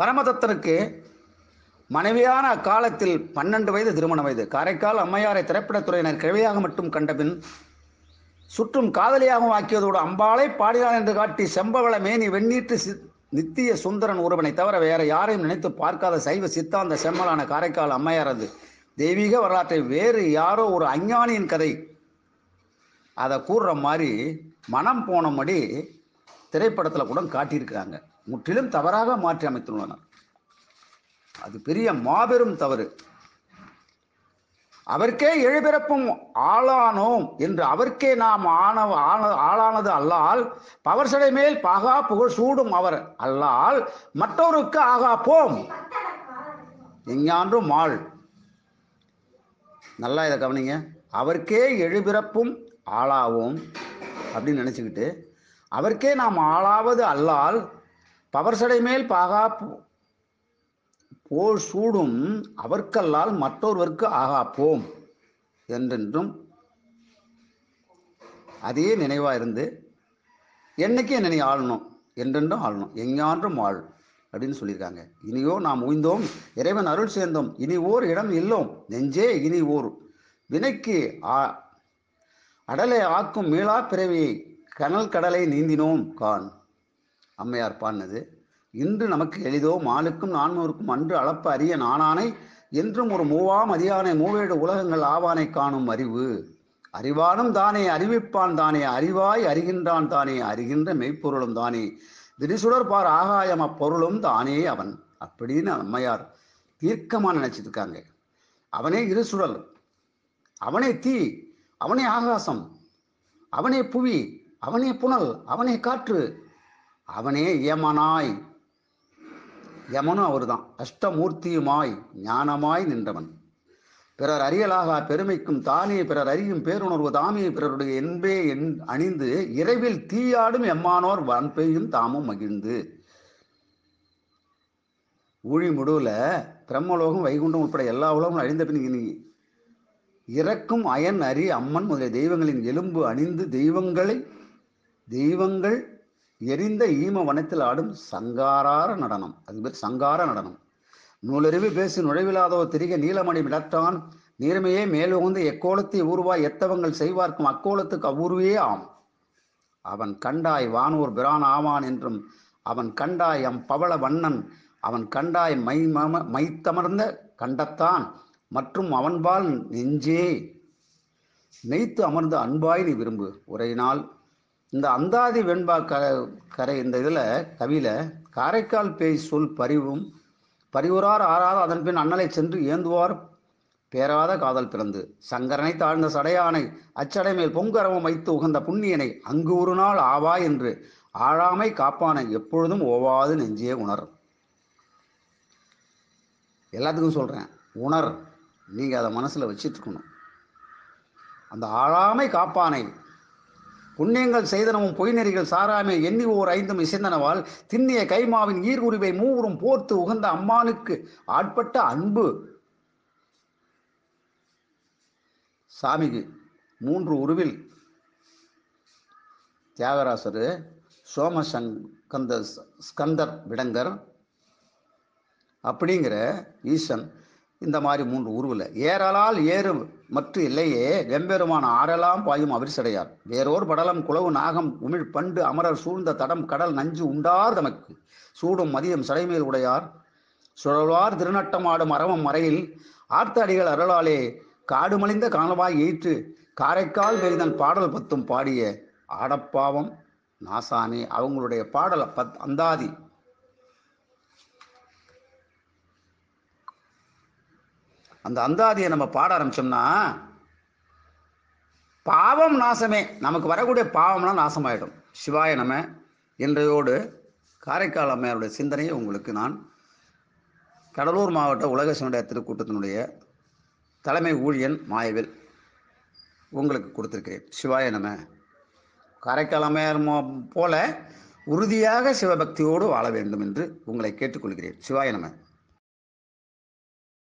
பரமதத்தனுக்கு மனைவியான அக்காலத்தில் பன்னெண்டு வயது திருமண வயது காரைக்கால் அம்மையாரை திரைப்படத்துறையினர் கிழவியாக மட்டும் கண்டபின் சுற்றும் காதலியாகவும் ஆக்கியதோடு அம்பாளை பாடினார் என்று காட்டி செம்பவள மேனி வெண்ணீட்டு நித்திய சுந்தரன் ஒருவனை தவிர வேற யாரையும் நினைத்து பார்க்காத சைவ சித்தாந்த செம்மலான காரைக்கால் அம்மையாரது தெய்வீக வரலாற்றை வேறு யாரோ ஒரு அஞ்ஞானியின் கதை அதை கூறுற மாதிரி மனம் போனபடி திரைப்படத்தில் கூட காட்டியிருக்கிறாங்க முற்றிலும் தவறாக மாற்றி அமைத்துள்ளனர் அது பெரிய மாபெரும் தவறு அவர்க்கே எழுபிறப்பும் ஆளானோம் என்று அவர்க்கே நாம் ஆனவ ஆளானது அல்லால் சடை மேல் பகா புகழ் சூடும் அவர் அல்லால் மற்றவருக்கு ஆகா போம் எஞ்ஞான்றும் ஆள் நல்லா இதை கவனிங்க அவர்க்கே எழுபிறப்பும் ஆளாவோம் அப்படின்னு நினச்சிக்கிட்டு அவர்க்கே நாம் ஆளாவது அல்லால் சடை மேல் பாகா போல் சூடும் அவர்க்கல்லால் மற்றொருவர்க்கு ஆகா போம் என்றென்றும் அதே நினைவாக இருந்து என்னைக்கு என்னை ஆளணும் என்றென்றும் ஆளணும் எங்கான்றும் ஆள் அப்படின்னு சொல்லியிருக்காங்க இனியோ நாம் உய்ந்தோம் இறைவன் அருள் சேர்ந்தோம் இனி ஓர் இடம் இல்லோம் நெஞ்சே இனி ஓர் வினைக்கு ஆ அடலை ஆக்கும் மீளா பிறவி கனல் கடலை நீந்தினோம் கான் அம்மையார் பாடினது இன்று நமக்கு எளிதோ மாலுக்கும் நான்மோருக்கும் அன்று அளப்ப அறிய நானானை என்றும் ஒரு மூவாம் அதிகானை மூவேடு உலகங்கள் ஆவானை காணும் அறிவு அறிவானும் தானே அறிவிப்பான் தானே அறிவாய் அறிகின்றான் தானே அறிகின்ற மெய்ப்பொருளும் தானே திடீசுடர் பார் ஆகாயம் அப்பொருளும் தானே அவன் அப்படின்னு அம்மையார் தீர்க்கமாக நினைச்சிருக்காங்க இருக்காங்க அவனே இருசுடல் அவனே தீ அவனே ஆகாசம் அவனே புவி அவனே புனல் அவனே காற்று அவனே யமனாய் யமனும் அவர்தான் அஷ்டமூர்த்தியுமாய் ஞானமாய் நின்றவன் பிறர் அறியலாக பெருமைக்கும் தானே பிறர் அறியும் பேருணர்வு தாமே பிறருடைய என்பே என் அணிந்து இரவில் தீயாடும் எம்மானோர் வன்பையும் தாமும் மகிழ்ந்து ஊழி முடுவில் பிரம்மலோகம் வைகுண்டம் உட்பட எல்லா உலகம் அழிந்த பின் இறக்கும் அயன் அரி அம்மன் முதலிய தெய்வங்களின் எலும்பு அணிந்து தெய்வங்களை தெய்வங்கள் எரிந்த ஈம வனத்தில் ஆடும் சங்காரார நடனம் அது பேர் சங்கார நடனம் நூலறிவு பேசி நுழைவிலாதோ திரிக நீலமணி விடற்றான் நீர்மையே மேலுகுந்து எக்கோலத்தை ஊர்வாய் எத்தவங்கள் செய்வார்க்கும் அக்கோலத்துக்கு அவ்வூர்வே ஆம் அவன் கண்டாய் வானூர் பிரான் ஆவான் என்றும் அவன் கண்டாய் அம் பவள வண்ணன் அவன் கண்டாய் மை மம மைத்தமர்ந்த கண்டத்தான் மற்றும் அவன்பால் நெஞ்சே நெய்த்து அமர்ந்த அன்பாய் நீ விரும்பு உரையினால் இந்த அந்தாதி வெண்பா கரை இந்த இதில் கவியில் காரைக்கால் பேய் சொல் பரிவும் பரிவுறார் ஆறாத அதன் பின் அண்ணலை சென்று ஏந்துவார் பேராத காதல் பிறந்து சங்கரனை தாழ்ந்த சடையானை அச்சடை மேல் பொங்கரவம் வைத்து உகந்த புண்ணியனை அங்கு ஒரு நாள் ஆவா என்று ஆழாமை காப்பானை எப்பொழுதும் ஓவாது நெஞ்சே உணர் எல்லாத்துக்கும் சொல்கிறேன் உணர் நீங்கள் அதை மனசில் வச்சிட்ருக்கணும் அந்த ஆழாமை காப்பானை புண்ணியங்கள் செய்தனவும் பொய் நெறிகள் சாராமே எண்ணி ஓர் ஐந்தும் இசைந்தனவால் திண்ணிய கைமாவின் ஈர்குருவை மூவரும் போர்த்து உகந்த அம்மானுக்கு ஆட்பட்ட அன்பு சாமிக்கு மூன்று உருவில் தியாகராசர் சோமசங்கந்த ஸ்கந்தர் விடங்கர் அப்படிங்கிற ஈசன் இந்த மாதிரி மூன்று உருவில் ஏறலால் ஏறு மற்ற இல்லையே வெம்பெருமான ஆறலாம் பாயும் அவரிசடையார் வேறோர் படலம் குளவு நாகம் உமிழ் பண்டு அமரர் சூழ்ந்த தடம் கடல் நஞ்சு உண்டார் தமக்கு சூடும் மதியம் சடைமேல் உடையார் சுழல்வார் திருநட்டம் ஆடும் அரவம் மறையில் ஆர்த்த அடிகள் அருளாலே காடுமலிந்த காணவாய் ஏற்று காரைக்கால் பெரிதன் பாடல் பத்தும் பாடிய ஆடப்பாவம் நாசானே அவங்களுடைய பாடலை பத் அந்தாதி அந்த அந்தாதியை நம்ம பாட ஆரம்பிச்சோம்னா பாவம் நாசமே நமக்கு வரக்கூடிய பாவம்லாம் நாசமாயிடும் சிவாய நம்ம இன்றையோடு காரைக்கால் அம்மையாருடைய சிந்தனையை உங்களுக்கு நான் கடலூர் மாவட்ட உலக சமுதாய திருக்கூட்டத்தினுடைய தலைமை ஊழியன் மாயவில் உங்களுக்கு கொடுத்துருக்கிறேன் சிவாய நம்ம காரைக்கால் அம்மையார் போல உறுதியாக சிவபக்தியோடு வாழ வேண்டும் என்று உங்களை கேட்டுக்கொள்கிறேன் சிவாய நம்ம